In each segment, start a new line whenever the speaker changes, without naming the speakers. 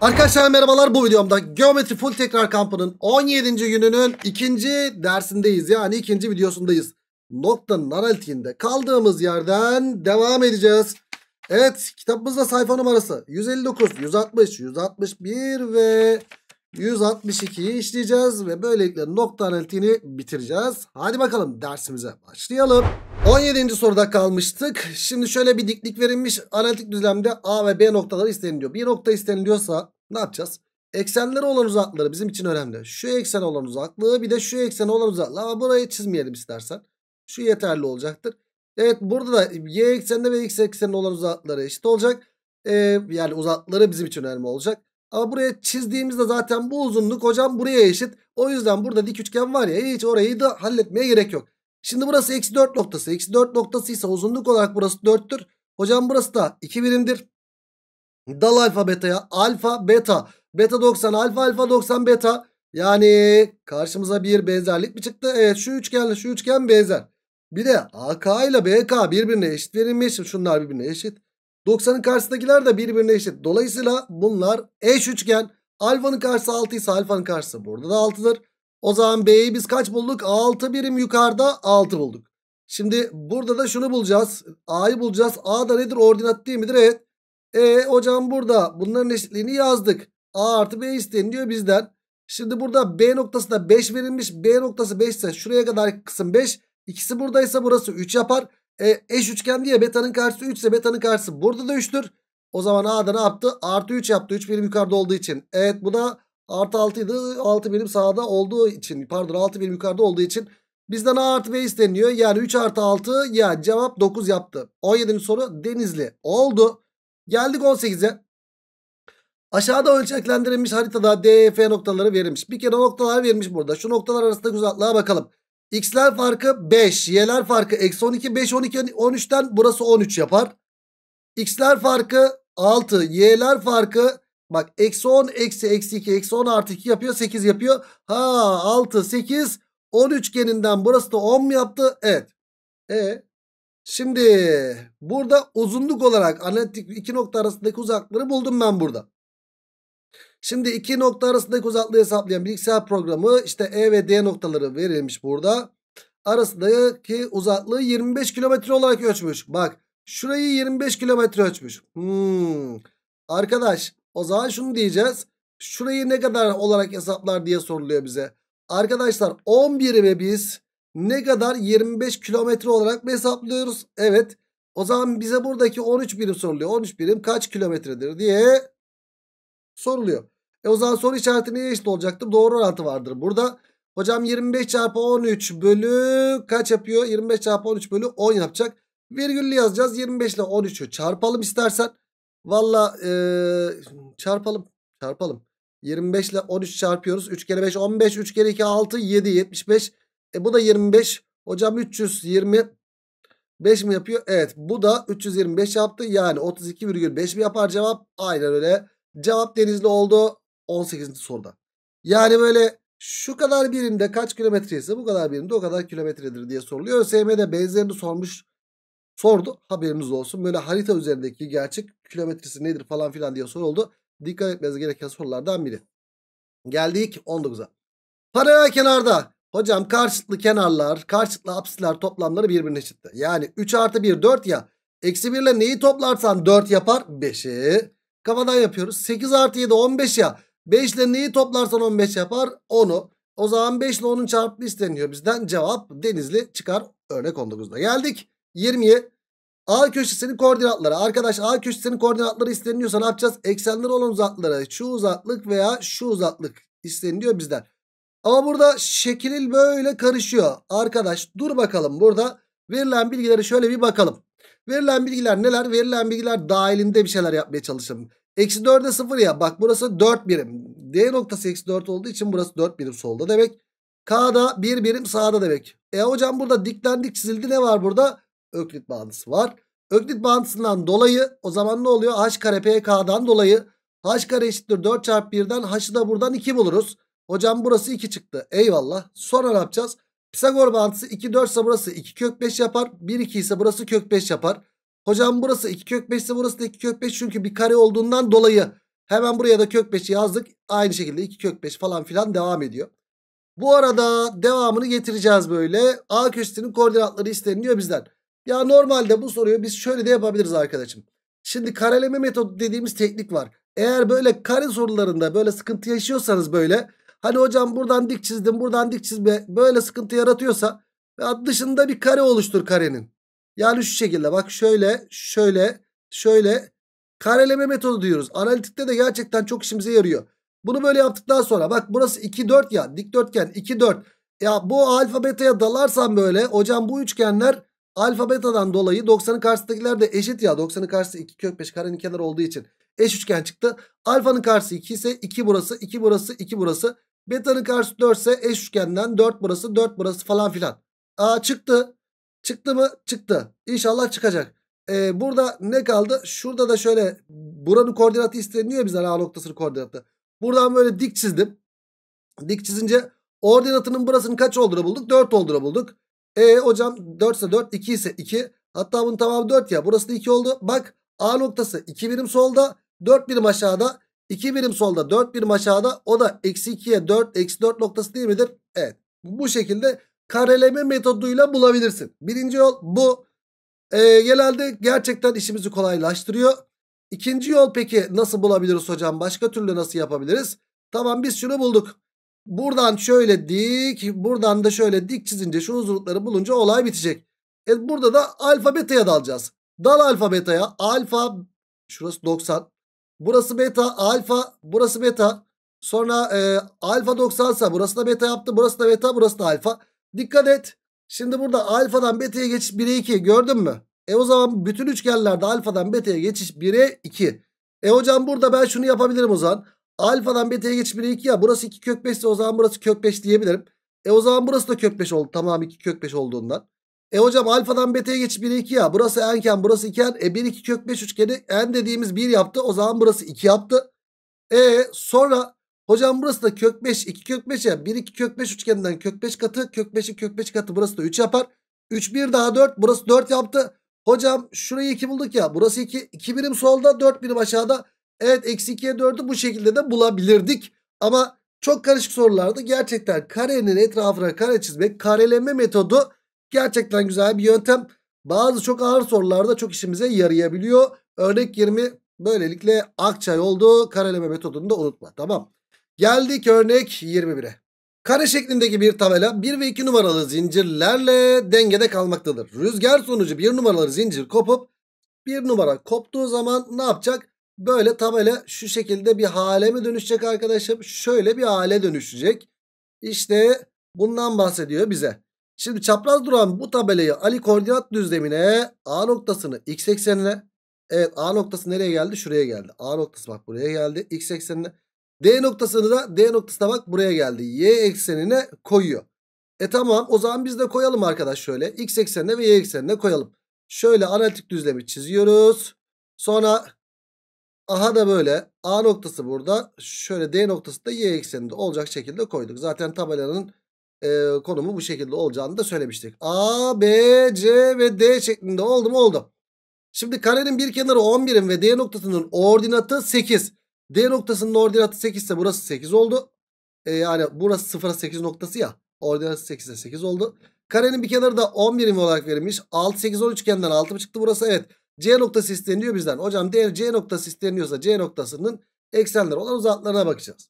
Arkadaşlar merhabalar bu videomda Geometri Full Tekrar Kampı'nın 17. gününün ikinci dersindeyiz. Yani ikinci videosundayız. Noktanın analitiğinde kaldığımız yerden devam edeceğiz. Evet kitabımızda sayfa numarası 159, 160, 161 ve 162'yi işleyeceğiz. Ve böylelikle nokta analitiğini bitireceğiz. Hadi bakalım dersimize başlayalım. 17. soruda kalmıştık. Şimdi şöyle bir diklik verilmiş. Analitik düzlemde A ve B noktaları isteniliyor. Bir nokta isteniliyorsa ne yapacağız? Eksenleri olan uzaklıkları bizim için önemli. Şu eksen olan uzaklığı bir de şu eksen olan uzaklığı. Ama burayı çizmeyelim istersen. Şu yeterli olacaktır. Evet burada da y ekseninde ve x ekseninde olan uzaklıkları eşit olacak. Ee, yani uzaklıkları bizim için önemli olacak. Ama buraya çizdiğimizde zaten bu uzunluk hocam buraya eşit. O yüzden burada dik üçgen var ya hiç orayı da halletmeye gerek yok. Şimdi burası eksi 4 noktası. Eksi 4 noktası ise uzunluk olarak burası 4'tür. Hocam burası da 2 birimdir. Dal alfa beta'ya alfa beta. Beta 90 alfa alfa 90 beta. Yani karşımıza bir benzerlik mi çıktı? Evet şu üçgenle şu üçgen benzer. Bir de AK ile BK birbirine eşit verilmiş. Şunlar birbirine eşit. 90'ın karşısındakiler de birbirine eşit. Dolayısıyla bunlar eş üçgen. Alfanın karşısı 6 ise alfanın karşısı burada da 6'dır. O zaman B'yi biz kaç bulduk? 6 birim yukarıda 6 bulduk. Şimdi burada da şunu bulacağız. A'yı bulacağız. A da nedir? Ordinat değil midir? Evet. E hocam burada bunların eşitliğini yazdık. A artı B isteniliyor bizden. Şimdi burada B noktası da 5 verilmiş. B noktası 5 ise şuraya kadar kısım 5. İkisi buradaysa burası 3 yapar. E, eş üçgen diye beta'nın karşısı 3 ise beta'nın karşısı burada da 3'tür. O zaman A'da ne yaptı? Artı 3 yaptı. 3 birim yukarıda olduğu için. Evet bu da Artı 6'ydı. 6 birim sağda olduğu için pardon 6 birim yukarıda olduğu için bizden A artı B isteniyor. Yani 3 artı 6 ya cevap 9 yaptı. 17. soru Denizli oldu. Geldik 18'e. Aşağıda ölçeklendirilmiş haritada D, e F noktaları verilmiş. Bir kere noktalar verilmiş burada. Şu noktalar arasındaki uzaklığa bakalım. X'ler farkı 5. Y'ler farkı eksi 12. 5, 12, 13'ten burası 13 yapar. X'ler farkı 6. Y'ler farkı Bak eksi 10 eksi eksi 2 eksi 10 artı 2 yapıyor 8 yapıyor. Ha 6 8 10 üçgeninden burası da 10 mu yaptı? Evet. E şimdi burada uzunluk olarak analitik iki nokta arasındaki uzaklığı buldum ben burada. Şimdi iki nokta arasındaki uzaklığı hesaplayan bilgisayar programı işte E ve D noktaları verilmiş burada. Arasındaki uzaklığı 25 kilometre olarak ölçmüş. Bak şurayı 25 kilometre ölçmüş. Hmm. Arkadaş o zaman şunu diyeceğiz. Şurayı ne kadar olarak hesaplar diye soruluyor bize. Arkadaşlar 11'imi biz ne kadar 25 kilometre olarak mı hesaplıyoruz? Evet. O zaman bize buradaki 13 birim soruluyor. 13 birim kaç kilometredir diye soruluyor. E o zaman soru işareti neye eşit olacaktır? Doğru orantı vardır. Burada hocam 25 çarpı 13 bölü kaç yapıyor? 25 çarpı 13 bölü 10 yapacak. Virgüllü yazacağız. 25 ile 13'ü çarpalım istersen. Valla e, çarpalım. Çarpalım. 25 ile 13 çarpıyoruz. 3 kere 5 15. 3 kere 2 6 7 75. E bu da 25. Hocam 320 5 mi yapıyor? Evet bu da 325 yaptı. Yani 32,5 mi yapar cevap? Aynen öyle. Cevap denizli oldu 18. soruda. Yani böyle şu kadar birimde kaç kilometre ise bu kadar birimde o kadar kilometredir diye soruluyor. ÖSYM'de benzerini sormuş Ford haberimiz olsun. Böyle harita üzerindeki gerçek kilometresi nedir falan filan diye soruldu. Dikkat etmeniz gereken sorulardan biri. Geldik 19'a. Paralel kenarda. Hocam karşıtlı kenarlar, karşıtlı apsiler toplamları birbirine eşitti. Yani 3 artı 1 4 ya. Eksi 1 ile neyi toplarsan 4 yapar? 5'i. Kafadan yapıyoruz. 8 artı 7 15 ya. 5 ile neyi toplarsan 15 yapar? 10'u. O zaman 5 ile 10'un çarpımı isteniyor bizden. Cevap Denizli çıkar örnek 19'da. Geldik 20'ye A köşesinin koordinatları. Arkadaş A köşesinin koordinatları isteniyorsa ne yapacağız? Eksenler olan uzaklıkları. Şu uzaklık veya şu uzaklık isteniliyor bizden. Ama burada şekil böyle karışıyor. Arkadaş dur bakalım burada verilen bilgileri şöyle bir bakalım. Verilen bilgiler neler? Verilen bilgiler dahilinde bir şeyler yapmaya çalışalım. Eksi 4'e 0 ya. Bak burası 4 birim. D noktası eksi 4 olduğu için burası 4 birim solda demek. K'da 1 bir birim sağda demek. E hocam burada diklendik çizildi ne var burada? Öklit bağıntısı var. Öklit bağıntısından dolayı o zaman ne oluyor? H kare PK'dan dolayı H kare eşittir 4 çarpı 1'den H'ı da buradan 2 buluruz. Hocam burası 2 çıktı. Eyvallah. Sonra ne yapacağız? Pisagor bağıntısı 2 4 ise burası 2 kök 5 yapar. 1 2 ise burası kök 5 yapar. Hocam burası 2 kök 5 ise burası da 2 kök 5 çünkü bir kare olduğundan dolayı hemen buraya da kök 5'i yazdık. Aynı şekilde 2 kök 5 falan filan devam ediyor. Bu arada devamını getireceğiz böyle. A köşesinin koordinatları isteniliyor bizden. Ya normalde bu soruyu biz şöyle de yapabiliriz arkadaşım. Şimdi kareleme metodu dediğimiz teknik var. Eğer böyle kare sorularında böyle sıkıntı yaşıyorsanız böyle. Hani hocam buradan dik çizdim buradan dik çizme böyle sıkıntı yaratıyorsa. E, dışında bir kare oluştur karenin. Yani şu şekilde bak şöyle şöyle şöyle kareleme metodu diyoruz. Analitikte de gerçekten çok işimize yarıyor. Bunu böyle yaptıktan sonra bak burası 2 4 ya dikdörtgen 2 4. Ya bu alfa beta'ya dalarsan böyle hocam bu üçgenler Alfa betadan dolayı 90'ın karşısındakiler de eşit ya. 90'ın karşısı 2 kök 5 karenin kenarı olduğu için eş üçgen çıktı. Alfanın karşısı 2 ise 2 burası 2 burası 2 burası. Beta'nın karşısı 4 ise eş üçgenden 4 burası 4 burası falan filan. Aa çıktı. Çıktı mı? Çıktı. İnşallah çıkacak. Ee, burada ne kaldı? Şurada da şöyle buranın koordinatı isteniyor bizden A noktasının koordinatı. Buradan böyle dik çizdim. Dik çizince ordinatının burasının kaç olduğunu bulduk? 4 olduğunu bulduk. E hocam 4 ise 4 2 ise 2 hatta bunun tamamı 4 ya burası da 2 oldu. Bak A noktası 2 birim solda 4 birim aşağıda 2 birim solda 4 birim aşağıda o da eksi 2'ye 4 eksi 4 noktası değil midir? Evet bu şekilde kareleme metoduyla bulabilirsin. Birinci yol bu ee, genelde gerçekten işimizi kolaylaştırıyor. İkinci yol peki nasıl bulabiliriz hocam başka türlü nasıl yapabiliriz? Tamam biz şunu bulduk. Buradan şöyle dik. Buradan da şöyle dik çizince şu uzunlukları bulunca olay bitecek. E burada da alfa beta'ya dalacağız. Dal alfa beta'ya. Alfa şurası 90. Burası beta alfa. Burası beta. Sonra e, alfa 90 ise burası da beta yaptı. Burası da beta burası da alfa. Dikkat et. Şimdi burada alfadan beta'ya geçiş 1'e 2 gördün mü? E o zaman bütün üçgenlerde alfadan beta'ya geçiş 1'e 2. E hocam burada ben şunu yapabilirim o zaman. Alfadan beta'ya bir 2 ya. Burası 2 kök 5 ise o zaman burası kök 5 diyebilirim. E o zaman burası da kök 5 oldu. Tamam 2 kök 5 olduğundan. E hocam alfadan beta'ya geçimini 2 ya. Burası enken burası iken. E 1 2 kök 5 üçgeni en dediğimiz 1 yaptı. O zaman burası 2 yaptı. E sonra hocam burası da kök 5 2 kök 5 ya. 1 2 kök 5 üçgeninden kök 5 katı. Kök 5'in kök 5 katı burası da 3 yapar. 3 1 daha 4 burası 4 yaptı. Hocam şurayı 2 bulduk ya. Burası 2. 2 birim solda 4 birim aşağıda. Evet eksi 2'ye 4'ü bu şekilde de bulabilirdik. Ama çok karışık sorulardı. gerçekten karenin etrafına kare çizmek kareleme metodu gerçekten güzel bir yöntem. Bazı çok ağır sorularda çok işimize yarayabiliyor. Örnek 20 böylelikle Akçay oldu. Kareleme metodunu da unutma tamam. Geldik örnek 21'e. Kare şeklindeki bir tabela 1 ve 2 numaralı zincirlerle dengede kalmaktadır. Rüzgar sonucu 1 numaralı zincir kopup 1 numara koptuğu zaman ne yapacak? Böyle tabela şu şekilde bir hale mi dönüşecek arkadaşım? Şöyle bir hale dönüşecek. İşte bundan bahsediyor bize. Şimdi çapraz duran bu tabelayı Ali koordinat düzlemine A noktasını x eksenine. Evet A noktası nereye geldi? Şuraya geldi. A noktası bak buraya geldi. X eksenine. D noktasını da D noktasına bak buraya geldi. Y eksenine koyuyor. E tamam o zaman biz de koyalım arkadaş şöyle. X eksenine ve Y eksenine koyalım. Şöyle analitik düzlemi çiziyoruz. Sonra Aha da böyle A noktası burada. Şöyle D noktası da Y ekseninde olacak şekilde koyduk. Zaten tabelanın e, konumu bu şekilde olacağını da söylemiştik. A, B, C ve D şeklinde oldu mu oldu. Şimdi karenin bir kenarı 11'in ve D noktasının ordinatı 8. D noktasının ordinatı 8 ise burası 8 oldu. E, yani burası 0'a 8 noktası ya. Ordinatı 8'e 8 oldu. Karenin bir kenarı da 11 olarak verilmiş. 6, 8, 10 üçgenden 6 mı çıktı burası? Evet. C noktası isteniyor bizden. Hocam D, C noktası isteniyorsa C noktasının eksenler olan uzaklarına bakacağız.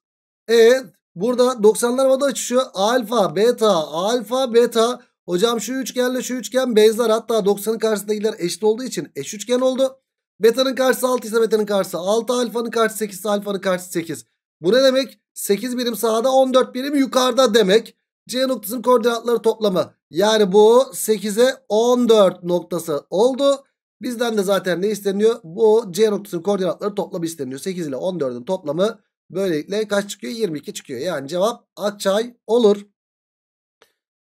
Evet burada 90'lar havada açışıyor. Alfa, beta, alfa, beta. Hocam şu üçgenle şu üçgen benzer. Hatta 90'ın karşısındakiler eşit olduğu için eş üçgen oldu. Beta'nın karşısı 6 ise beta'nın karşısı 6, alfanın karşısı 8 ise alfanın karşısı 8. Bu ne demek? 8 birim sağda 14 birim yukarıda demek. C noktasının koordinatları toplamı. Yani bu 8'e 14 noktası oldu. Bizden de zaten ne isteniyor? Bu C noktasının koordinatları toplamı isteniyor. 8 ile 14'ün toplamı böylelikle kaç çıkıyor? 22 çıkıyor. Yani cevap açay olur.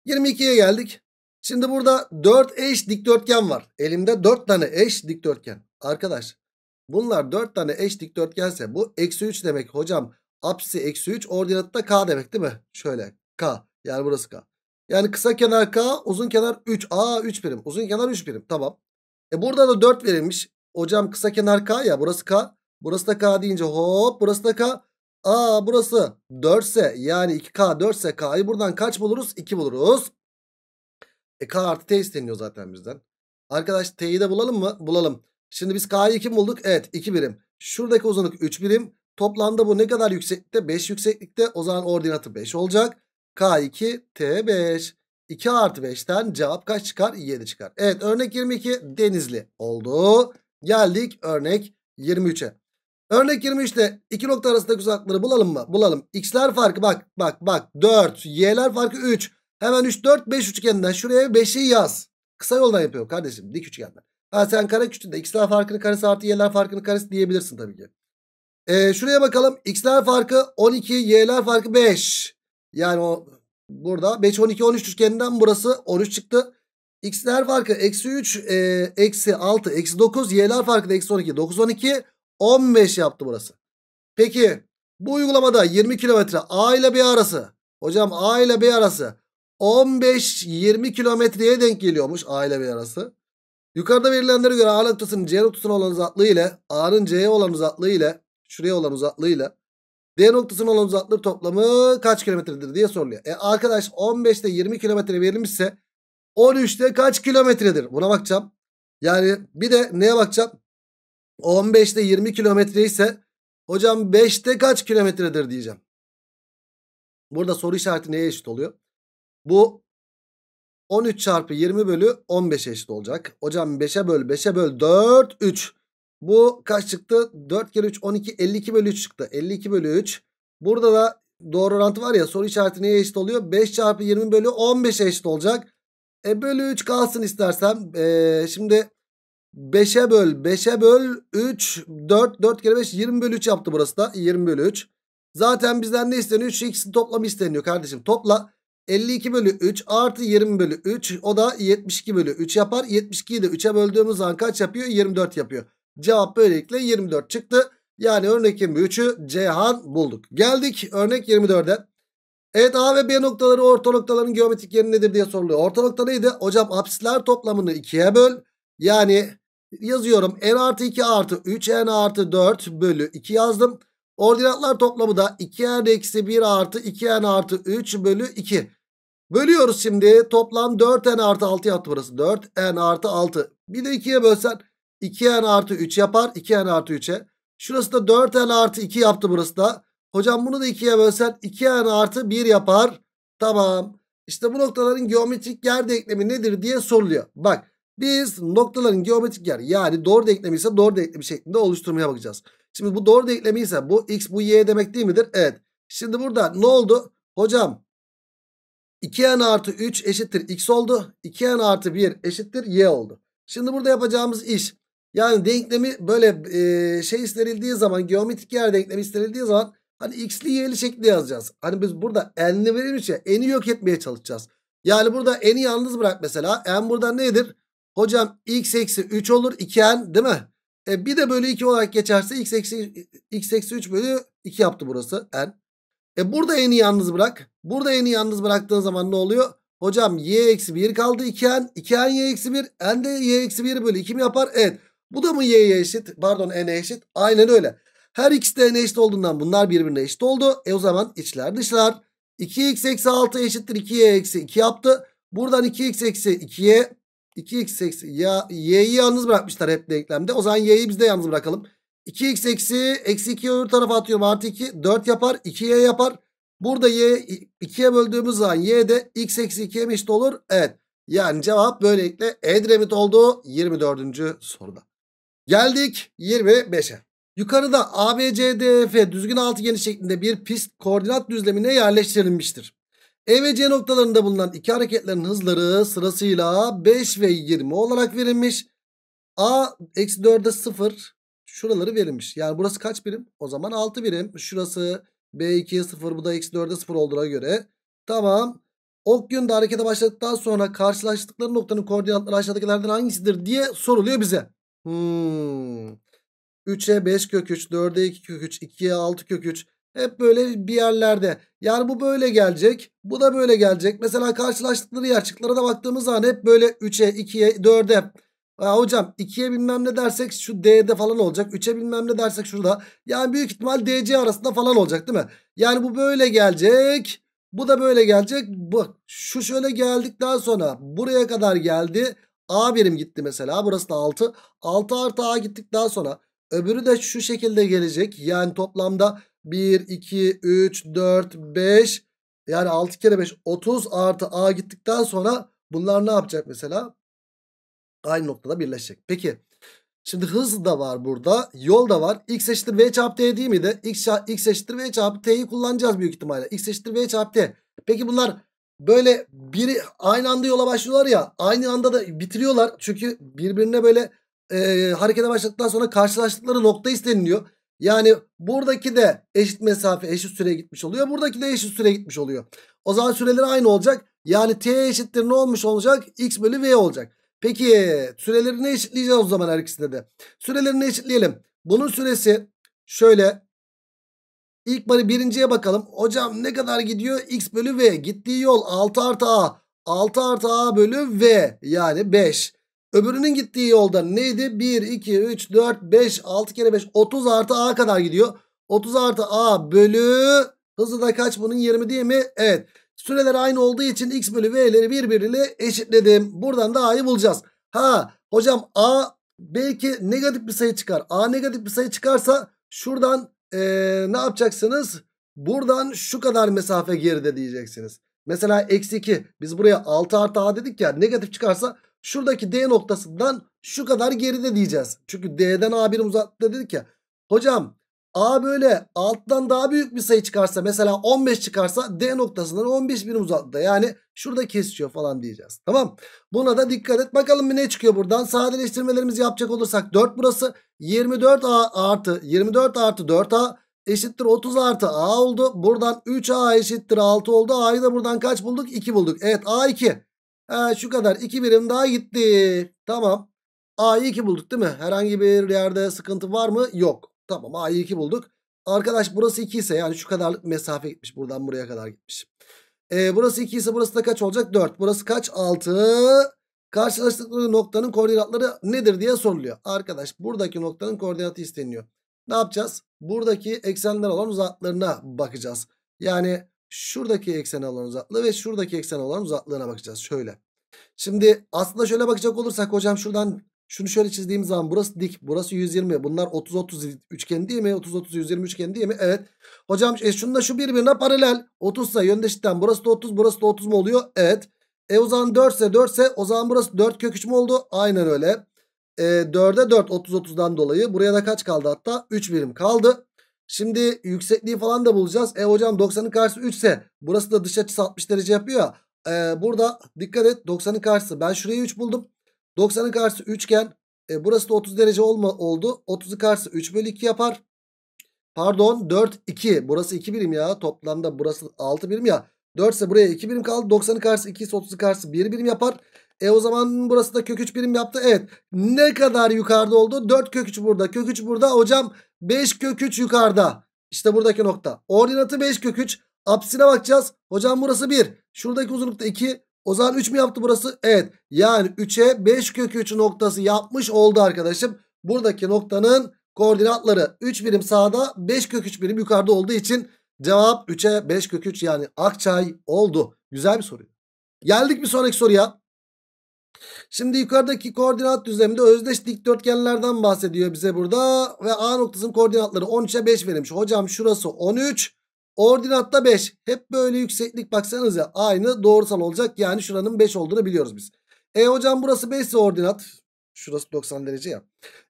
22'ye geldik. Şimdi burada 4 eş dikdörtgen var. Elimde 4 tane eş dikdörtgen. Arkadaş bunlar 4 tane eş dikdörtgense bu eksi 3 demek. Hocam apsisi eksi 3 ordinatı da k demek değil mi? Şöyle k yani burası k. Yani kısa kenar k uzun kenar 3. Aa 3 birim uzun kenar 3 birim tamam. E burada da 4 verilmiş. Hocam kısa kenar K ya burası K. Burası da K deyince hop burası da K. Aa burası 4 ise yani 2K 4 ise K'yı buradan kaç buluruz? 2 buluruz. E K artı T isteniyor zaten bizden. Arkadaş T'yi de bulalım mı? Bulalım. Şimdi biz K'yı 2 bulduk. Evet 2 birim. Şuradaki uzunluk 3 birim. Toplamda bu ne kadar yükseklikte? 5 yükseklikte. O zaman ordinatı 5 olacak. K2 T5. 2 artı 5'ten cevap kaç çıkar? 7 çıkar. Evet örnek 22 Denizli oldu. Geldik örnek 23'e. Örnek 23'te iki nokta arasındaki uzaklıkları bulalım mı? Bulalım. X'ler farkı bak bak bak 4. Y'ler farkı 3. Hemen 3 4 5 üçgeninden şuraya 5'i yaz. Kısa yoldan yapıyor kardeşim dik üçgenden. Ha sen kare küçüğünde x'ler farkını karesi artı y'ler farkını karesi diyebilirsin tabii ki. Ee, şuraya bakalım. X'ler farkı 12, y'ler farkı 5. Yani o Burada 5 12 13 üçgeninden burası 13 çıktı. X'ler farkı eksi 3 e, eksi 6 eksi 9 y'ler farkı da eksi 12 9 12 15 yaptı burası. Peki bu uygulamada 20 kilometre A ile B arası hocam A ile B arası 15-20 kilometreye denk geliyormuş A ile B arası. Yukarıda verilenlere göre A noktasının C noktasına olan uzaklığı ile A'nın C'ye olan uzaklığı ile şuraya olan uzaklığı ile D noktasının olan uzaklığı toplamı kaç kilometredir diye soruluyor. E arkadaş 15'te 20 kilometre verilmişse 13'te kaç kilometredir? Buna bakacağım. Yani bir de neye bakacağım? 15'te 20 kilometre ise hocam 5'te kaç kilometredir diyeceğim. Burada soru işareti neye eşit oluyor? Bu 13 çarpı 20 bölü 15'e eşit olacak. Hocam 5'e böl 5'e böl 4 3. Bu kaç çıktı? 4 kere 3 12 52 bölü 3 çıktı. 52 bölü 3. Burada da doğru orantı var ya soru işareti neye eşit oluyor? 5 çarpı 20 bölü 15'e eşit olacak. E bölü 3 kalsın istersen. E, şimdi 5'e böl 5'e böl 3 4 4 kere 5 20 bölü 3 yaptı burası da 20 bölü 3. Zaten bizden ne isteniyor? Şu ikisinin toplamı isteniyor kardeşim. Topla 52 bölü 3 artı 20 bölü 3 o da 72 bölü 3 yapar. 72'yi de 3'e böldüğümüz zaman kaç yapıyor? 24 yapıyor. Cevap böylelikle 24 çıktı. Yani örnek 23'ü Cihan bulduk. Geldik örnek 24'e. Evet A ve B noktaları orta noktaların geometrik yeri nedir diye soruluyor. Orta nokta neydi? Hocam apsisler toplamını 2'ye böl. Yani yazıyorum n artı 2 artı 3 n artı 4 bölü 2 yazdım. Ordinatlar toplamı da 2n eksi 1 artı 2n artı 3 bölü 2. Bölüyoruz şimdi toplam 4n artı 6 yaptı burası. 4n artı 6. Bir de 2'ye bölsen 2n artı 3 yapar. 2n artı 3'e. Şurası da 4n artı 2 yaptı burası da. Hocam bunu da 2'ye bölsen 2n artı 1 yapar. Tamam. İşte bu noktaların geometrik yer denklemi nedir diye soruluyor. Bak biz noktaların geometrik yer yani doğru denklemi ise doğru denklemi şeklinde oluşturmaya bakacağız. Şimdi bu doğru denklemi ise bu x bu y demek değil midir? Evet. Şimdi burada ne oldu? Hocam 2n artı 3 eşittir x oldu. 2n artı 1 eşittir y oldu. Şimdi burada yapacağımız iş yani denklemi böyle e, şey istenildiği zaman geometrik yer denklemi istenildiği zaman hani x'li y'li şekli yazacağız. Hani biz burada n'li verilmiş ya n'i yok etmeye çalışacağız. Yani burada n'i yalnız bırak mesela. n burada nedir? Hocam x eksi 3 olur 2n değil mi? E, bir de bölü 2 olarak geçerse x eksi, x eksi 3 bölü 2 yaptı burası n. E burada n'i yalnız bırak. Burada n'i yalnız bıraktığın zaman ne oluyor? Hocam y eksi 1 kaldı 2n. 2n y eksi 1. n de y eksi 1 bölü 2 mi yapar? Evet. Bu da mı y'ye eşit? Pardon n'e eşit. Aynen öyle. Her x de n'e eşit olduğundan bunlar birbirine eşit oldu. E o zaman içler dışlar. 2x eksi 6 eşittir 2y eksi 2 yaptı. Buradan 2x eksi 2y 2x eksi ya y'yi yalnız bırakmışlar hep denklemde. O zaman y'yi biz de yalnız bırakalım. 2x eksi eksi 2 öbür tarafa atıyorum. Artı 2 4 yapar. 2y yapar. Burada y 2'ye böldüğümüz zaman y de x eksi 2'ye eşit olur? Evet. Yani cevap böylelikle Edremit oldu 24. soruda. Geldik 25'e. Yukarıda ABCDF düzgün altıgeni şeklinde bir pist koordinat düzlemine yerleştirilmiştir. E ve C noktalarında bulunan iki hareketlerin hızları sırasıyla 5 ve 20 olarak verilmiş. A eksi 4'e 0 şuraları verilmiş. Yani burası kaç birim? O zaman 6 birim. Şurası B2'ye 0 bu da eksi 4'e 0 olduğuna göre. Tamam. Ok yönde harekete başladıktan sonra karşılaştıkları noktanın koordinatları aşağıdakilerden hangisidir diye soruluyor bize. Hmm. 3'e 5 kök 3, 4'e 2 kök 3, 2'ye 6 kök 3. Hep böyle bir yerlerde. Yani bu böyle gelecek. Bu da böyle gelecek. Mesela karşılaştıkları yer çıktılara da baktığımız zaman hep böyle 3'e, 2'ye, 4'e. hocam 2'ye bilmem ne dersek şu D'de falan olacak. 3'e bilmem ne dersek şurada. Yani büyük ihtimal DC arasında falan olacak değil mi? Yani bu böyle gelecek. Bu da böyle gelecek. Bu şu şöyle geldikten sonra buraya kadar geldi. A birim gitti mesela. Burası da 6. 6 artı A gittikten sonra öbürü de şu şekilde gelecek. Yani toplamda 1, 2, 3, 4, 5 yani 6 kere 5 30 artı A gittikten sonra bunlar ne yapacak mesela? Aynı noktada birleşecek. Peki şimdi hız da var burada. Yol da var. X eşittir V çarpı T değil miydi? X, x eşittir V çarpı T'yi kullanacağız büyük ihtimalle. X eşittir V çarpı T. Peki bunlar böyle biri aynı anda yola başlıyorlar ya aynı anda da bitiriyorlar. Çünkü birbirine böyle e, harekete başladıktan sonra karşılaştıkları nokta isteniliyor. Yani buradaki de eşit mesafe eşit süreye gitmiş oluyor. Buradaki de eşit süre gitmiş oluyor. O zaman süreleri aynı olacak. Yani t eşittir ne olmuş olacak? x bölü v olacak. Peki sürelerini eşitleyeceğiz o zaman her ikisinde de. Sürelerini eşitleyelim. Bunun süresi şöyle İlk bari birinciye bakalım. Hocam ne kadar gidiyor? X bölü V. Gittiği yol 6 artı A. 6 artı A bölü V. Yani 5. Öbürünün gittiği yolda neydi? 1, 2, 3, 4, 5, 6 kere 5. 30 artı A kadar gidiyor. 30 artı A bölü hızı da kaç? Bunun 20 değil mi? Evet. Süreler aynı olduğu için X bölü V'leri birbiriyle eşitledim. Buradan da A'yı bulacağız. Ha hocam A belki negatif bir sayı çıkar. A negatif bir sayı çıkarsa şuradan ee, ne yapacaksınız? Buradan şu kadar mesafe geride diyeceksiniz. Mesela eksi 2 biz buraya 6 artı a dedik ya negatif çıkarsa şuradaki d noktasından şu kadar geride diyeceğiz. Çünkü d'den a birim uzaklıkta dedik ya. Hocam A böyle alttan daha büyük bir sayı çıkarsa mesela 15 çıkarsa D noktasından 15 birim uzaklıkta. Yani şurada kesişiyor falan diyeceğiz. Tamam. Buna da dikkat et. Bakalım bir ne çıkıyor buradan. Sadeleştirmelerimizi yapacak olursak 4 burası. 24A artı 24 artı 4A eşittir 30 artı A oldu. Buradan 3A eşittir 6 oldu. A'yı da buradan kaç bulduk? 2 bulduk. Evet A 2. He, şu kadar 2 birim daha gitti. Tamam. A'yı 2 bulduk değil mi? Herhangi bir yerde sıkıntı var mı? Yok. Tamam A'yı 2 bulduk. Arkadaş burası 2 ise yani şu kadarlık mesafe gitmiş. Buradan buraya kadar gitmiş. E, burası 2 ise burası da kaç olacak? 4. Burası kaç? 6. Karşılaştıkları noktanın koordinatları nedir diye soruluyor. Arkadaş buradaki noktanın koordinatı isteniyor. Ne yapacağız? Buradaki eksenler olan uzaklarına bakacağız. Yani şuradaki eksen olan uzaklığı ve şuradaki eksen olan uzaklığına bakacağız. Şöyle. Şimdi aslında şöyle bakacak olursak hocam şuradan şunu şöyle çizdiğim zaman burası dik. Burası 120. Bunlar 30-30 üçgen değil mi? 30-30-120 üçgen değil mi? Evet. Hocam e şununla şu birbirine paralel. 30 ise yöndeşikten burası da 30 burası da 30 mu oluyor? Evet. E o zaman 4 ise 4 ise o zaman burası 4 kök mü oldu? Aynen öyle. E, 4'e 4 30-30'dan dolayı. Buraya da kaç kaldı hatta? 3 birim kaldı. Şimdi yüksekliği falan da bulacağız. E hocam 90'ın karşısı 3 ise burası da dış açısı 60 derece yapıyor ya. E, burada dikkat et 90'ın karşısı ben şurayı 3 buldum. 90'ın karşısı üçgen. E, burası da 30 derece olma, oldu. 30'u karşısı 3 bölü 2 yapar. Pardon 4 2. Burası 2 birim ya. Toplamda burası 6 birim ya. 4 ise buraya 2 birim kaldı. 90'ın karşısı 2 ise 30'u karşısı 1 birim yapar. E o zaman burası da kök 3 birim yaptı. Evet. Ne kadar yukarıda oldu? 4 kök 3 burada. Kök 3 burada. Hocam 5 kök 3 yukarıda. İşte buradaki nokta. Ordinatı 5 kök 3. Apsine bakacağız. Hocam burası 1. Şuradaki uzunlukta 2. O zaman 3 mü yaptı burası? Evet. Yani 3'e 5 kök 3 noktası yapmış oldu arkadaşım. Buradaki noktanın koordinatları 3 birim sağda 5 kök 3 birim yukarıda olduğu için cevap 3'e 5 kök 3 yani Akçay oldu. Güzel bir soru. Geldik bir sonraki soruya. Şimdi yukarıdaki koordinat düzleminde özdeş dikdörtgenlerden bahsediyor bize burada. Ve A noktasının koordinatları 13'e 5 verilmiş. Hocam şurası 13. Ordinatta 5. Hep böyle yükseklik baksanıza aynı doğrusal olacak. Yani şuranın 5 olduğunu biliyoruz biz. E hocam burası 5 ise ordinat. Şurası 90 derece ya.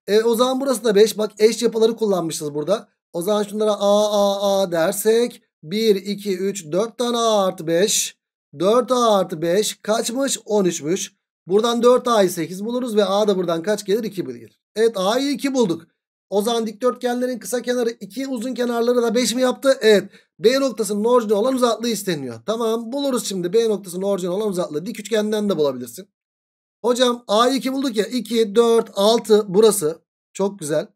E o zaman burası da 5. Bak eş yapıları kullanmışız burada. O zaman şunlara a a a dersek 1 2 3 4 tane a artı 5. 4 a artı 5 kaçmış? 13'müş. Buradan 4a'yı 8 buluruz ve a da buradan kaç gelir? 2 gelir. Evet a'yı 2 bulduk. O zaman dikdörtgenlerin kısa kenarı 2 uzun kenarları da 5 mi yaptı? Evet. B noktasının orijini olan uzaklığı isteniyor. Tamam buluruz şimdi B noktasının orijini olan uzaklığı. Dik üçgenden de bulabilirsin. Hocam A2 bulduk ya 2, 4, 6 burası. Çok güzel.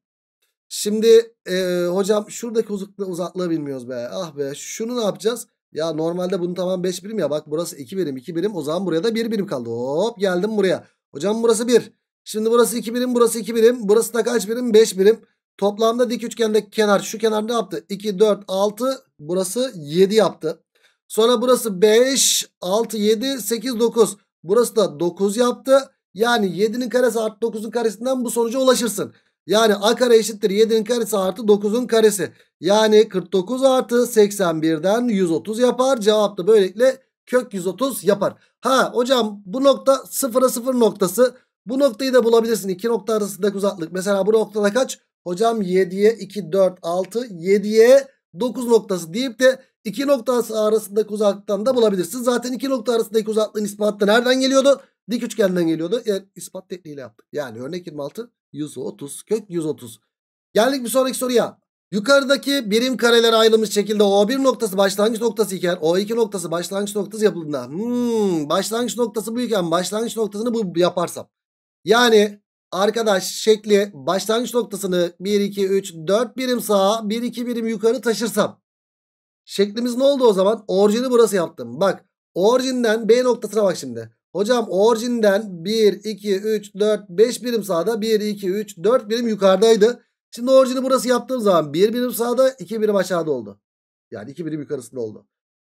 Şimdi e, hocam şuradaki uzaklığı, uzaklığı bilmiyoruz be. Ah be şunu ne yapacağız? Ya normalde bunun tamam 5 birim ya. Bak burası 2 birim 2 birim. O zaman buraya da 1 birim kaldı. Hop geldim buraya. Hocam burası 1. Şimdi burası 2 birim burası 2 birim. Burası da kaç birim? 5 birim. Toplamda dik üçgendeki kenar şu kenar ne yaptı? 2, 4, 6 burası 7 yaptı. Sonra burası 5, 6, 7, 8, 9. Burası da 9 yaptı. Yani 7'nin karesi artı 9'un karesinden bu sonuca ulaşırsın. Yani a kare eşittir 7'nin karesi artı 9'un karesi. Yani 49 artı 81'den 130 yapar. Cevap da böylelikle kök 130 yapar. Ha hocam bu nokta sıfıra sıfır noktası. Bu noktayı da bulabilirsin. İki nokta arasındaki uzaklık. Mesela bu noktada kaç? Hocam 7'ye 2, 4, 6, 7'ye 9 noktası deyip de iki noktası arasındaki uzaklıktan da bulabilirsin. Zaten iki nokta arasındaki uzaklığın ispatı nereden geliyordu? Dik üçgenden geliyordu. Yani e, ispat tekniğiyle yaptık. Yani örnek 26, 130, kök 130. Geldik bir sonraki soruya. Yukarıdaki birim karelere ayrılmış şekilde O1 noktası başlangıç noktası iken O2 noktası başlangıç noktası yapıldığında hmm, başlangıç noktası bu büyükken başlangıç noktasını bu yaparsam yani arkadaş şekli başlangıç noktasını 1 2 3 4 birim sağa 1 2 birim yukarı taşırsam şeklimiz ne oldu o zaman? Orijini burası yaptım. Bak orijinden B noktasına bak şimdi. Hocam orijinden 1 2 3 4 5 birim sağda 1 2 3 4 birim yukarıdaydı. Şimdi orijini burası yaptığım zaman 1 birim sağda 2 birim aşağıda oldu. Yani 2 birim yukarısında oldu.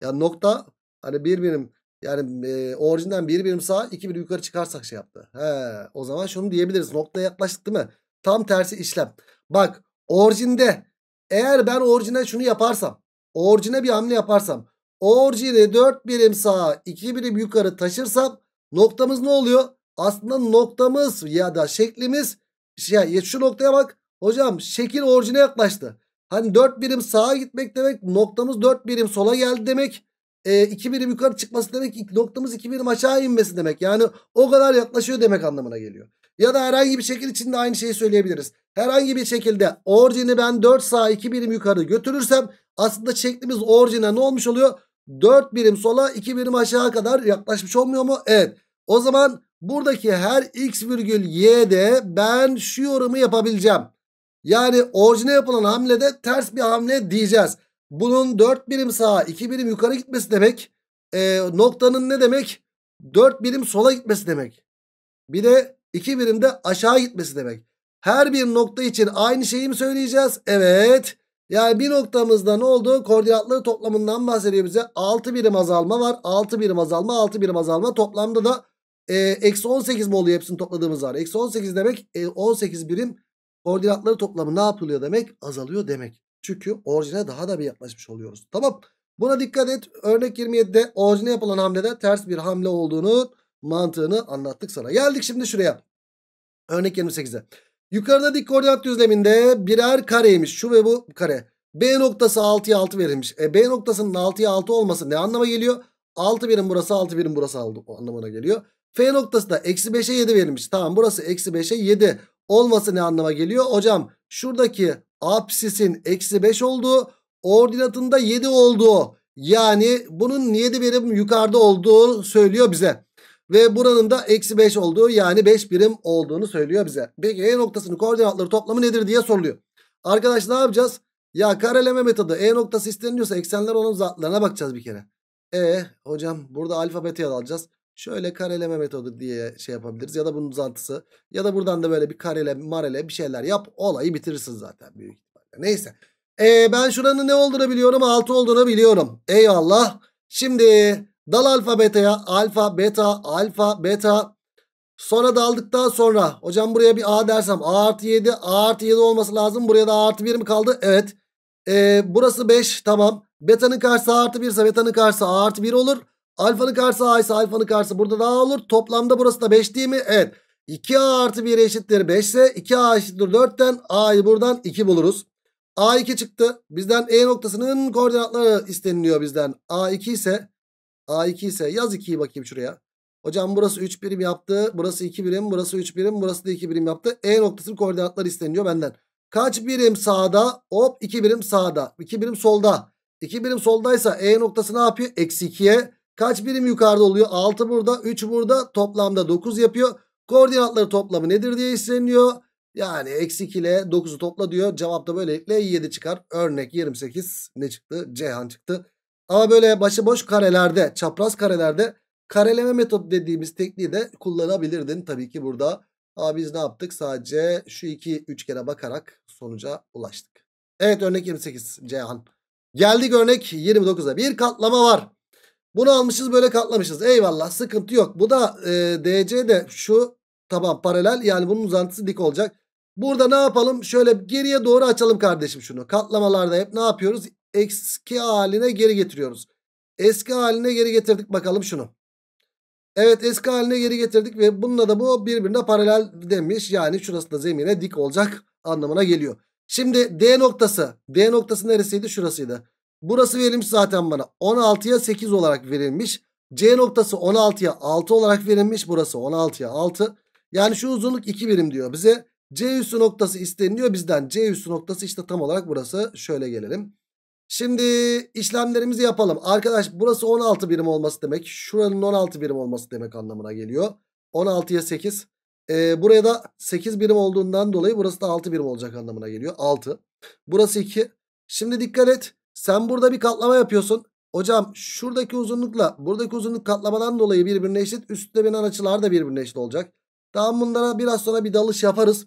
Yani nokta hani 1 birim yani e, orijinden bir birim sağ iki birim yukarı çıkarsak şey yaptı. He, o zaman şunu diyebiliriz. Noktaya yaklaştık değil mi? Tam tersi işlem. Bak orijinde eğer ben orijine şunu yaparsam. Orijine bir hamle yaparsam. Orijini 4 birim sağa 2 birim yukarı taşırsam noktamız ne oluyor? Aslında noktamız ya da şeklimiz şey, şu noktaya bak. Hocam şekil orijine yaklaştı. Hani 4 birim sağa gitmek demek noktamız 4 birim sola geldi demek e, 2 birim yukarı çıkması demek noktamız 2 birim aşağı inmesi demek. Yani o kadar yaklaşıyor demek anlamına geliyor. Ya da herhangi bir şekil için aynı şeyi söyleyebiliriz. Herhangi bir şekilde orijini ben 4 sağa 2 birim yukarı götürürsem aslında şeklimiz orijine ne olmuş oluyor? 4 birim sola 2 birim aşağı kadar yaklaşmış olmuyor mu? Evet. O zaman buradaki her x virgül y'de ben şu yorumu yapabileceğim. Yani orijine yapılan hamlede ters bir hamle diyeceğiz. Bunun 4 birim sağa 2 birim yukarı gitmesi demek. E, noktanın ne demek? 4 birim sola gitmesi demek. Bir de 2 birim de aşağı gitmesi demek. Her bir nokta için aynı şeyi mi söyleyeceğiz? Evet. Yani bir noktamızda ne oldu? Koordinatları toplamından bahsediyor bize. 6 birim azalma var. 6 birim azalma, 6 birim azalma. Toplamda da e, eksi 18 mi oluyor hepsini topladığımız var. Eksi 18 demek e, 18 birim koordinatları toplamı ne yapılıyor demek? Azalıyor demek. Çünkü orijine daha da bir yaklaşmış oluyoruz. Tamam. Buna dikkat et. Örnek 27'de orijine yapılan hamlede ters bir hamle olduğunu mantığını anlattık sana. Geldik şimdi şuraya. Örnek 28'de. Yukarıda dik koordinat düzleminde birer kareymiş. Şu ve bu kare. B noktası 6'ya 6 verilmiş. E, B noktasının 6'ya 6 olması ne anlama geliyor? 6 birim burası 6 birim burası O anlamına geliyor. F noktası da eksi 5'e 7 verilmiş. Tamam burası eksi 5'e 7 olması ne anlama geliyor? Hocam şuradaki apsisin eksi 5 olduğu ordinatında 7 olduğu yani bunun 7 birim yukarıda olduğu söylüyor bize. Ve buranın da eksi 5 olduğu yani 5 birim olduğunu söylüyor bize. Peki E noktasının koordinatları toplamı nedir diye soruluyor. Arkadaş ne yapacağız? Ya kareleme metodu E noktası isteniliyorsa eksenler onun zatlarına bakacağız bir kere. E hocam burada alfa alacağız. Şöyle kareleme metodu diye şey yapabiliriz. Ya da bunun uzantısı. Ya da buradan da böyle bir karele marele bir şeyler yap. Olayı bitirirsin zaten büyük ihtimalle. Neyse. Ee, ben şuranın ne olduğunu biliyorum. 6 olduğunu biliyorum. Eyvallah. Şimdi dal alfa beta'ya. Alfa beta alfa beta. Sonra da aldıktan sonra. Hocam buraya bir a dersem. A artı 7. A artı 7 olması lazım. Buraya da a artı 1 mi kaldı? Evet. Ee, burası 5. Tamam. Beta'nın karşısı a artı 1 ise beta'nın karşısı a artı 1 olur. Alfanın karşısı A ise alfanın karşısı burada da A olur. Toplamda burası da 5 değil mi? Evet. 2A artı 1 eşittir 5 ise 2A eşittir 4'ten A'yı buradan 2 buluruz. A2 çıktı. Bizden E noktasının koordinatları isteniliyor bizden. A2 ise A2 ise yaz 2'yi bakayım şuraya. Hocam burası 3 birim yaptı. Burası 2 birim. Burası 3 birim. Burası da 2 birim yaptı. E noktasının koordinatları isteniliyor benden. Kaç birim sağda? Hop 2 birim sağda. 2 birim solda. 2 birim soldaysa E noktası ne yapıyor? Eksi 2'ye. Kaç birim yukarıda oluyor? 6 burada 3 burada toplamda 9 yapıyor. Koordinatları toplamı nedir diye isteniyor. Yani eksi 2 ile 9'u topla diyor. Cevap da böylelikle 7 çıkar. Örnek 28 ne çıktı? Ceyhan çıktı. Ama böyle başıboş karelerde çapraz karelerde kareleme metodu dediğimiz tekniği de kullanabilirdin. Tabii ki burada Aa, biz ne yaptık? Sadece şu iki üçgene bakarak sonuca ulaştık. Evet örnek 28 Ceyhan. Geldik örnek 29'a. Bir katlama var. Bunu almışız böyle katlamışız. Eyvallah sıkıntı yok. Bu da e, DC de şu taban paralel yani bunun uzantısı dik olacak. Burada ne yapalım? Şöyle geriye doğru açalım kardeşim şunu. Katlamalarda hep ne yapıyoruz? Eski haline geri getiriyoruz. Eski haline geri getirdik bakalım şunu. Evet eski haline geri getirdik ve bununla da bu birbirine paralel demiş. Yani şurası da zemine dik olacak anlamına geliyor. Şimdi D noktası. D noktası neresiydi? Şurasıydı. Burası verilmiş zaten bana. 16'ya 8 olarak verilmiş. C noktası 16'ya 6 olarak verilmiş. Burası 16'ya 6. Yani şu uzunluk 2 birim diyor bize. C üssü noktası isteniliyor bizden. C üssü noktası işte tam olarak burası. Şöyle gelelim. Şimdi işlemlerimizi yapalım. Arkadaş burası 16 birim olması demek. Şuranın 16 birim olması demek anlamına geliyor. 16'ya 8. Ee, buraya da 8 birim olduğundan dolayı burası da 6 birim olacak anlamına geliyor. 6. Burası 2. Şimdi dikkat et. Sen burada bir katlama yapıyorsun. Hocam şuradaki uzunlukla buradaki uzunluk katlamadan dolayı birbirine eşit. Üstte binen açılar da birbirine eşit olacak. Tamam bunlara biraz sonra bir dalış yaparız.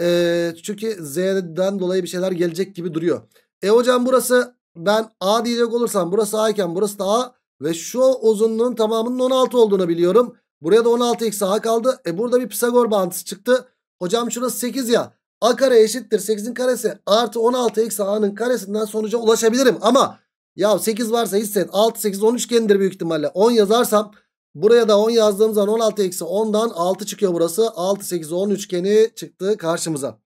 Ee, çünkü Z'den dolayı bir şeyler gelecek gibi duruyor. E hocam burası ben A diyecek olursam burası A iken burası da A. Ve şu uzunluğun tamamının 16 olduğunu biliyorum. Buraya da 16 eksi A kaldı. E burada bir Pisagor bağıntısı çıktı. Hocam şurası 8 ya. A kare eşittir 8'in karesi artı 16 eksi A'nın karesinden sonuca ulaşabilirim. Ama ya 8 varsa hissen 6 8 10 üçgendir büyük ihtimalle. 10 yazarsam buraya da 10 yazdığım zaman 16 eksi 10'dan 6 çıkıyor burası. 6 8 10 üçgeni çıktı karşımıza.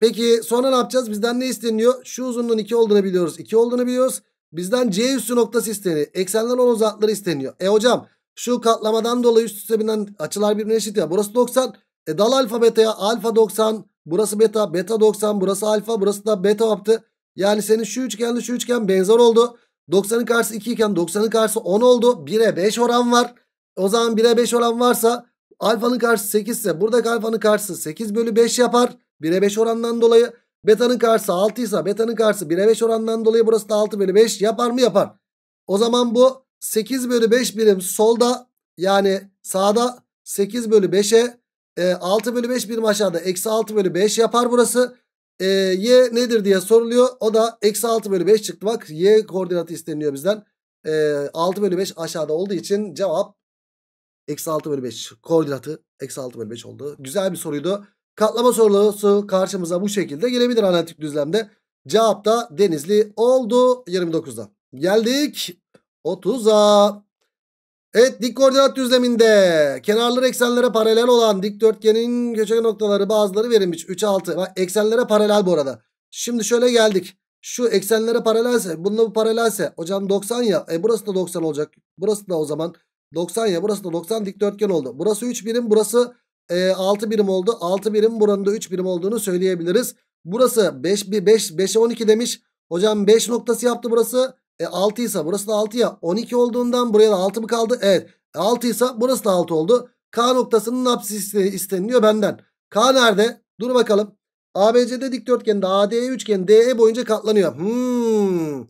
Peki sonra ne yapacağız? Bizden ne isteniyor? Şu uzunluğun 2 olduğunu biliyoruz. 2 olduğunu biliyoruz. Bizden C üstü noktası isteniyor. Eksenler olan uzakları isteniyor. E hocam şu katlamadan dolayı üst üste binen açılar birbirine eşit ya. Burası 90. E dal alfa beta'ya alfa 90 Burası beta, beta 90, burası alfa, burası da beta yaptı. Yani senin şu üçgenle şu üçgen benzer oldu. 90'ın karşısı 2 iken 90'ın karşısı 10 oldu. 1'e 5 oran var. O zaman 1'e 5 oran varsa alfanın karşısı 8 ise buradaki alfanın karşısı 8 bölü 5 yapar. 1'e 5 orandan dolayı. Beta'nın karşısı 6 ise beta'nın karşısı 1'e 5 orandan dolayı burası da 6 bölü 5 yapar mı yapar. O zaman bu 8 bölü 5 birim solda yani sağda 8 bölü 5'e e, 6 bölü 5 birim aşağıda eksi 6 bölü 5 yapar burası. E, y nedir diye soruluyor. O da eksi 6 bölü 5 çıktı bak. Y koordinatı isteniyor bizden. E, 6 bölü 5 aşağıda olduğu için cevap eksi 6 bölü 5 koordinatı eksi 6 bölü 5 oldu. Güzel bir soruydu. Katlama sorusu karşımıza bu şekilde gelebilir analitik düzlemde. Cevap da Denizli oldu 29'da. Geldik 30'a. Evet dik koordinat düzleminde kenarları eksenlere paralel olan dikdörtgenin köşe noktaları bazıları verilmiş. 3, 6. Bak eksenlere paralel bu arada. Şimdi şöyle geldik. Şu eksenlere paralelse bununla bu paralelse hocam 90 ya. E burası da 90 olacak. Burası da o zaman 90 ya. Burası da 90 dikdörtgen oldu. Burası 3 birim burası e, 6 birim oldu. 6 birim buranın da 3 birim olduğunu söyleyebiliriz. Burası 5 5 5, 12 demiş. Hocam 5 noktası yaptı burası. E 6 ise burası da 6 ya. 12 olduğundan buraya da 6 mı kaldı? Evet. 6 e, ise burası da 6 oldu. K noktasının apsisi isteniliyor benden. K nerede? Dur bakalım. ABC'de dikdörtgeninde ADE üçgeni DE boyunca katlanıyor. Hmm.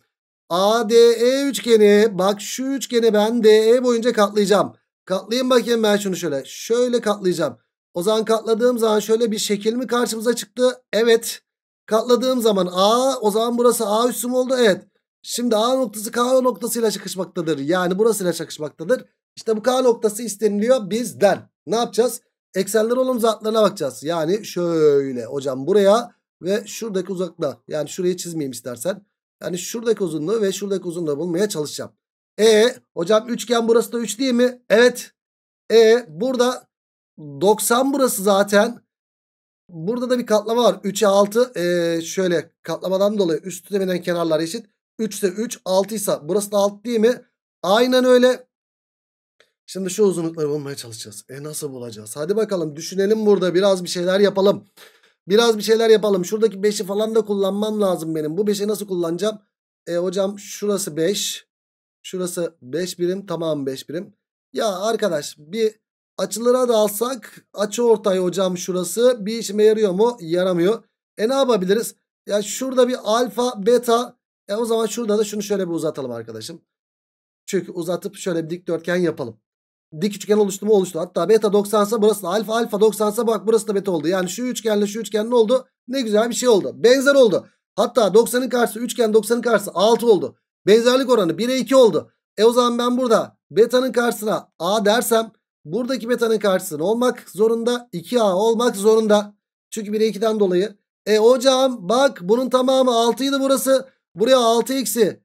ADE üçgeni bak şu üçgeni ben DE boyunca katlayacağım. Katlayayım bakayım ben şunu şöyle. Şöyle katlayacağım. O zaman katladığım zaman şöyle bir şekil mi karşımıza çıktı? Evet. Katladığım zaman A o zaman burası A üssüm oldu. Evet. Şimdi A noktası K noktasıyla çakışmaktadır. Yani burasıyla çakışmaktadır. İşte bu K noktası isteniliyor bizden. Ne yapacağız? Eksenler olum zatlarına bakacağız. Yani şöyle hocam buraya ve şuradaki uzaklığa. Yani şurayı çizmeyeyim istersen. Yani şuradaki uzunluğu ve şuradaki uzunluğu bulmaya çalışacağım. E hocam üçgen burası da 3 değil mi? Evet. E burada 90 burası zaten. Burada da bir katlama var. 3'e 6 e, şöyle katlamadan dolayı üst temelen kenarlar eşit. 3 ise 3 6 ise burası da 6 değil mi? Aynen öyle. Şimdi şu uzunlukları bulmaya çalışacağız. E nasıl bulacağız? Hadi bakalım düşünelim burada biraz bir şeyler yapalım. Biraz bir şeyler yapalım. Şuradaki 5'i falan da kullanmam lazım benim. Bu 5'i nasıl kullanacağım? E hocam şurası 5. Şurası 5 birim. Tamam 5 birim. Ya arkadaş bir açılara da alsak açı ortay hocam şurası bir işime yarıyor mu? Yaramıyor. E ne yapabiliriz? Ya şurada bir alfa beta e o zaman şurada da şunu şöyle bir uzatalım arkadaşım. Çünkü uzatıp şöyle bir dikdörtgen yapalım. Dik üçgen oluştu mu oluştu. Hatta beta 90 ise burası da alfa alfa 90 ise bak burası da beta oldu. Yani şu üçgenle şu üçgen ne oldu? Ne güzel bir şey oldu. Benzer oldu. Hatta 90'ın karşısı üçgen 90'ın karşısı 6 oldu. Benzerlik oranı 1'e 2 oldu. E o zaman ben burada betanın karşısına a dersem buradaki betanın karşısına olmak zorunda 2a olmak zorunda. Çünkü 1'e 2'den dolayı. E hocam bak bunun tamamı 6 idi burası. Buraya 6 eksi.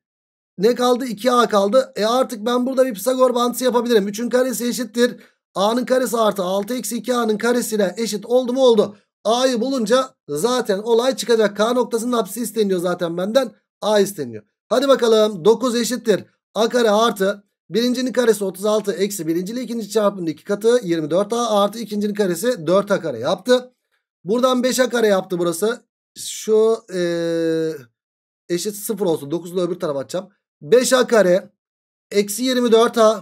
Ne kaldı? 2a kaldı. E artık ben burada bir Pisagor bantısı yapabilirim. 3'ün karesi eşittir. a'nın karesi artı 6 eksi 2a'nın karesine eşit oldu mu oldu. a'yı bulunca zaten olay çıkacak. k noktasının hapsi isteniyor zaten benden. a isteniyor. Hadi bakalım 9 eşittir. a kare artı birincinin karesi 36 eksi birincili ile ikinci çarpımının iki katı 24a artı ikincinin karesi 4a kare yaptı. Buradan 5a kare yaptı burası. Şu ee, eşit 0 olsun. 9'u da öbür tarafa açacağım. 5a kare eksi 24a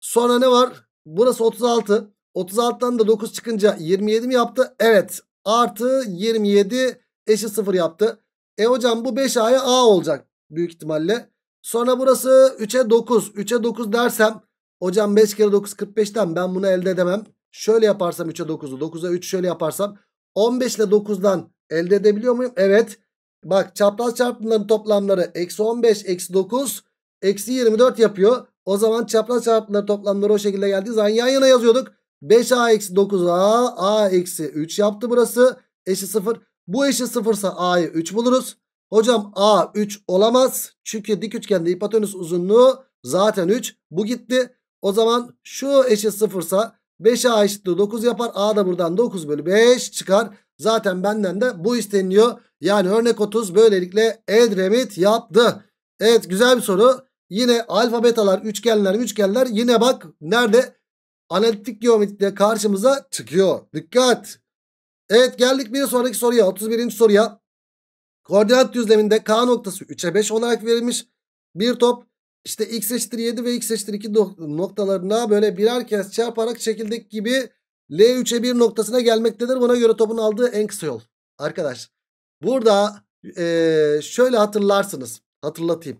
sonra ne var? Burası 36. 36'dan da 9 çıkınca 27 mi yaptı? Evet. Artı 27 eşit 0 yaptı. E hocam bu 5a'ya a olacak büyük ihtimalle. Sonra burası 3'e 9. 3'e 9 dersem hocam 5 kere 9 45'ten ben bunu elde edemem. Şöyle yaparsam 3'e 9'u 9'a 3 şöyle yaparsam 15 ile 9'dan elde edebiliyor muyum? Evet. Bak çapraz çarpımların toplamları eksi 15 eksi 9 eksi 24 yapıyor. O zaman çapraz çarpımların toplamları o şekilde geldi. Zaten yan yana yazıyorduk. 5a eksi 9a a eksi 3 yaptı burası eşi 0. Bu eşi 0 ise a'yı 3 buluruz. Hocam a 3 olamaz. Çünkü dik üçgende hipotenüs uzunluğu zaten 3. Bu gitti. O zaman şu eşi 0 ise 5a eşittir 9 yapar. A da buradan 9 bölü 5 çıkar. Zaten benden de bu isteniyor Yani örnek 30 böylelikle Edremit yaptı. Evet güzel bir soru. Yine alfa betalar, üçgenler, üçgenler yine bak nerede? Analitik geometride karşımıza çıkıyor. Dikkat. Evet geldik bir sonraki soruya 31. soruya. Koordinat düzleminde K noktası 3'e 5 olarak verilmiş. Bir top işte x eşittir 7 ve x eşittir 2 noktalarına böyle birer kez çarparak çekildik gibi L3'e 1 noktasına gelmektedir. Buna göre topun aldığı en kısa yol. Arkadaş burada e, şöyle hatırlarsınız. Hatırlatayım.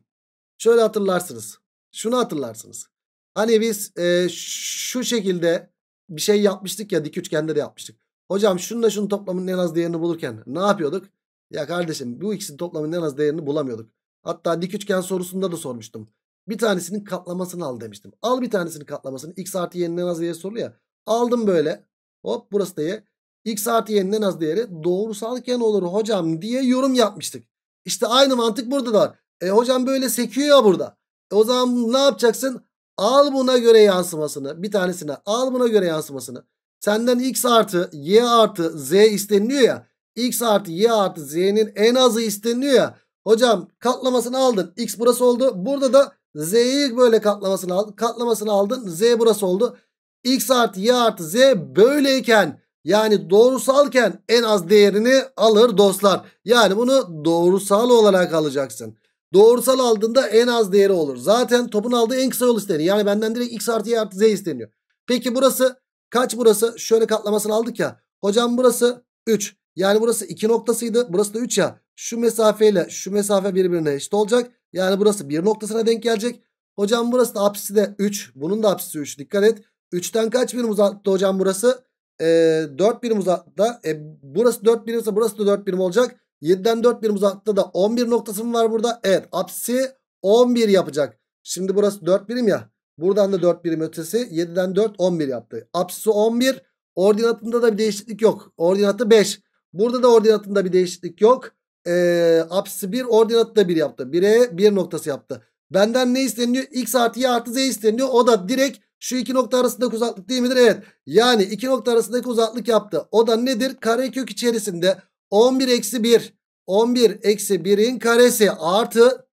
Şöyle hatırlarsınız. Şunu hatırlarsınız. Hani biz e, şu şekilde bir şey yapmıştık ya dik üçgende de yapmıştık. Hocam şununla şunun toplamının en az değerini bulurken ne yapıyorduk? Ya kardeşim bu ikisinin toplamının en az değerini bulamıyorduk. Hatta dik üçgen sorusunda da sormuştum. Bir tanesinin katlamasını al demiştim. Al bir tanesinin katlamasını. X artı y'nin en az değeri sorulu ya. Aldım böyle. Hop burası da y. X artı y'nin en az değeri doğrusalken olur hocam diye yorum yapmıştık. İşte aynı mantık burada da var. E hocam böyle sekiyor ya burada. E o zaman ne yapacaksın? Al buna göre yansımasını. Bir tanesine al buna göre yansımasını. Senden x artı y artı z isteniliyor ya. x artı y artı z'nin en azı isteniliyor ya. Hocam katlamasını aldın. x burası oldu. Burada da z'yi böyle katlamasını aldın. Katlamasını aldın. z burası oldu x artı y artı z böyleyken yani doğrusalken en az değerini alır dostlar. Yani bunu doğrusal olarak alacaksın. Doğrusal aldığında en az değeri olur. Zaten topun aldığı en kısa yol isteniyor. Yani benden direkt x artı y artı z isteniyor. Peki burası kaç burası? Şöyle katlamasını aldık ya. Hocam burası 3. Yani burası 2 noktasıydı. Burası da 3 ya. Şu mesafeyle şu mesafe birbirine eşit olacak. Yani burası 1 noktasına denk gelecek. Hocam burası da apsisi de 3. Bunun da apsisi 3. Dikkat et. 3'ten kaç birim uzaklıkta hocam burası? E, ee, 4 birim uzaklıkta. E, burası 4 birimse burası da 4 birim olacak. 7'den 4 birim uzaklıkta da 11 noktası mı var burada? Evet apsisi 11 yapacak. Şimdi burası 4 birim ya. Buradan da 4 birim ötesi. 7'den 4 11 yaptı. Apsisi 11. Ordinatında da bir değişiklik yok. Ordinatı 5. Burada da ordinatında bir değişiklik yok. Ee, apsisi 1 ordinatı da 1 yaptı. 1'e 1 noktası yaptı. Benden ne isteniyor? X artı Y artı Z isteniyor. O da direkt şu iki nokta arasındaki uzaklık değil midir? Evet. Yani iki nokta arasındaki uzaklık yaptı. O da nedir? Karekök içerisinde 11 eksi 1. 11 eksi 1'in karesi artı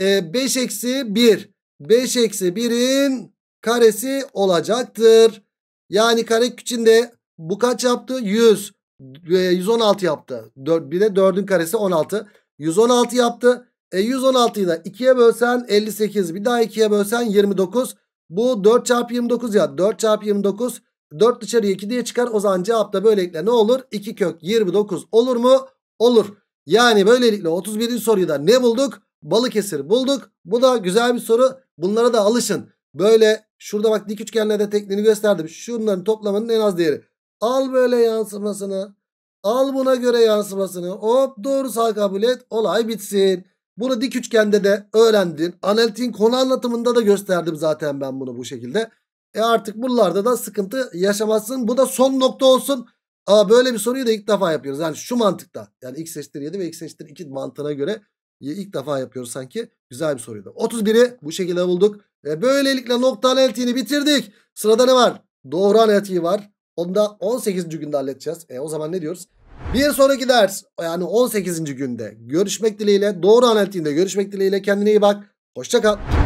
5 e, eksi 1. 5 eksi 1'in karesi olacaktır. Yani karekök içinde bu kaç yaptı? 100. 116 e, yaptı. bir de 4'ün karesi 16. 116 yaptı. E 116'yı da 2'ye bölsen 58. Bir daha 2'ye bölsen 29. Bu 4 çarpı 29 ya. 4 çarpı 29. 4 dışarıya 2 diye çıkar. O zaman cevapta böylelikle ne olur? 2 kök 29 olur mu? Olur. Yani böylelikle 31. soruyu da ne bulduk? Balıkesir bulduk. Bu da güzel bir soru. Bunlara da alışın. Böyle şurada bak dik üçgenlerde tekniğini gösterdim. Şunların toplamının en az değeri. Al böyle yansımasını. Al buna göre yansımasını. Hop doğrusal kabul et. Olay bitsin. Bunu dik üçgende de öğrendin. analitin konu anlatımında da gösterdim zaten ben bunu bu şekilde. E artık buralarda da sıkıntı yaşamazsın. Bu da son nokta olsun. Aa, böyle bir soruyu da ilk defa yapıyoruz. Yani şu mantıkta. Yani x eşittir 7 ve x eşittir 2 mantığına göre ilk defa yapıyoruz sanki. Güzel bir soruydu. 31'i bu şekilde bulduk. Ve böylelikle nokta analitiğini bitirdik. Sırada ne var? Doğru analitiği var. Onu da 18. günde halledeceğiz. E o zaman ne diyoruz? Bir sonraki ders yani 18. günde görüşmek dileğiyle doğru analitiğinde görüşmek dileğiyle kendine iyi bak. hoşça kal.